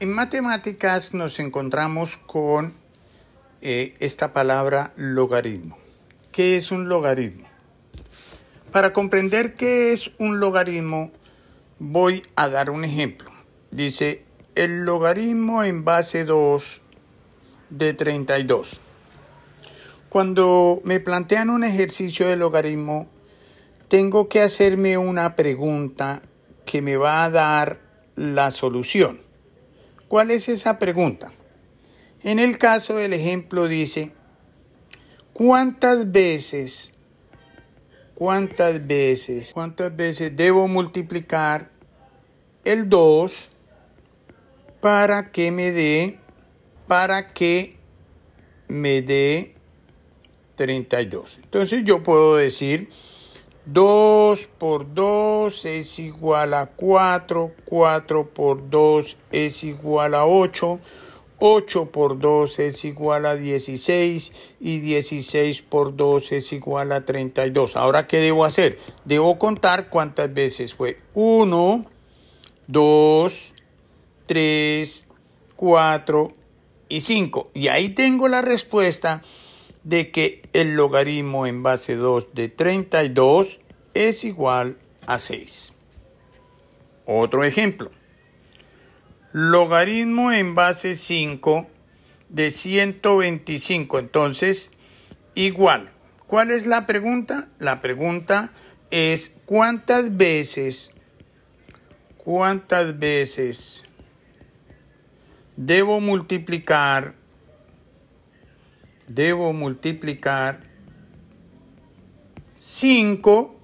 En matemáticas nos encontramos con eh, esta palabra logaritmo. ¿Qué es un logaritmo? Para comprender qué es un logaritmo, voy a dar un ejemplo. Dice, el logaritmo en base 2 de 32. Cuando me plantean un ejercicio de logaritmo, tengo que hacerme una pregunta que me va a dar la solución. ¿Cuál es esa pregunta? En el caso del ejemplo dice, ¿cuántas veces, cuántas veces, cuántas veces debo multiplicar el 2 para que me dé, para que me dé 32? Entonces yo puedo decir 2 por 2 es igual a 4, 4 por 2 es igual a 8, 8 por 2 es igual a 16 y 16 por 2 es igual a 32. Ahora, ¿qué debo hacer? Debo contar cuántas veces fue 1, 2, 3, 4 y 5. Y ahí tengo la respuesta de que el logaritmo en base 2 de 32 es igual a 6. Otro ejemplo. Logaritmo en base 5 de 125. Entonces, igual. ¿Cuál es la pregunta? La pregunta es cuántas veces, cuántas veces debo multiplicar debo multiplicar 5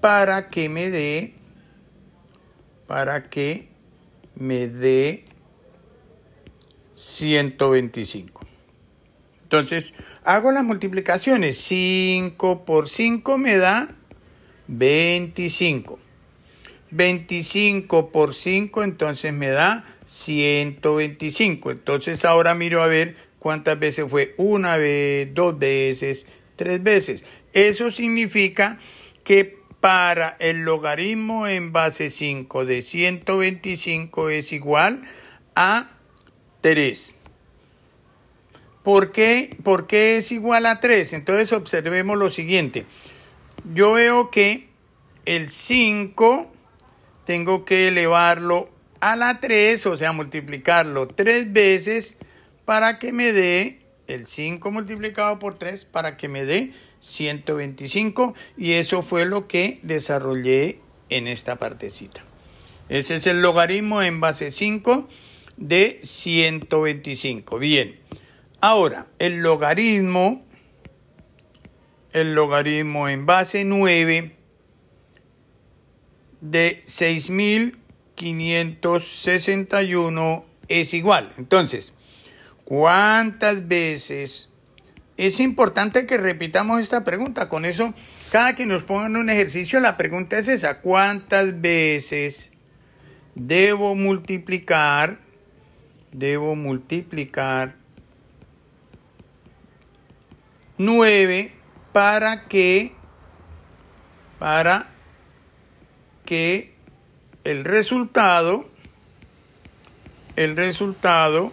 para que me dé para que me dé 125. Entonces, hago las multiplicaciones. 5 por 5 me da 25. 25 por 5 entonces me da 125. Entonces ahora miro a ver cuántas veces fue una vez, dos veces, tres veces. Eso significa que para el logaritmo en base 5 de 125 es igual a 3. ¿Por qué? ¿Por qué, es igual a 3? Entonces observemos lo siguiente. Yo veo que el 5 tengo que elevarlo a la 3, o sea, multiplicarlo tres veces para que me dé el 5 multiplicado por 3 para que me dé 125 y eso fue lo que desarrollé en esta partecita. Ese es el logaritmo en base 5 de 125. Bien, ahora el logaritmo, el logaritmo en base 9 de 6561 es igual. Entonces, ¿Cuántas veces? Es importante que repitamos esta pregunta. Con eso, cada que nos pongan un ejercicio, la pregunta es esa. ¿Cuántas veces debo multiplicar? Debo multiplicar 9 para que para que el resultado el resultado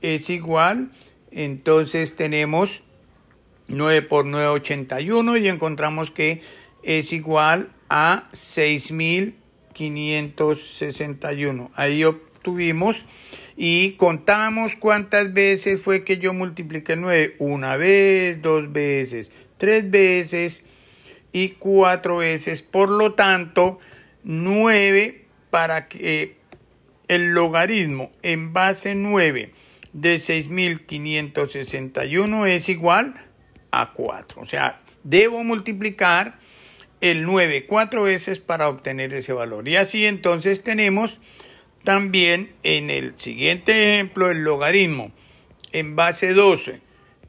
es igual, entonces tenemos 9 por 9, 81 y encontramos que es igual a 6.561. Ahí obtuvimos y contamos cuántas veces fue que yo multipliqué 9. Una vez, dos veces, tres veces y cuatro veces. Por lo tanto, 9 para que eh, el logaritmo en base 9 de 6.561 es igual a 4. O sea, debo multiplicar el 9 cuatro veces para obtener ese valor. Y así entonces tenemos también en el siguiente ejemplo el logaritmo en base 12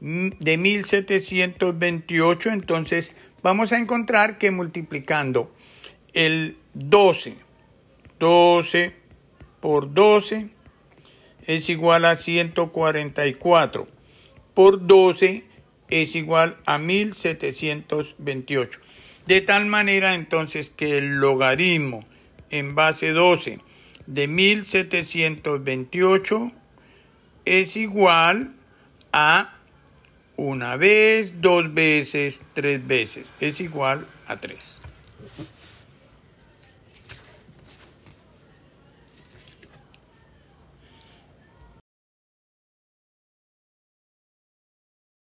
de 1728. Entonces vamos a encontrar que multiplicando el 12, 12 por 12 es igual a 144 por 12 es igual a 1728. De tal manera entonces que el logaritmo en base 12 de 1728 es igual a una vez, dos veces, tres veces. Es igual a tres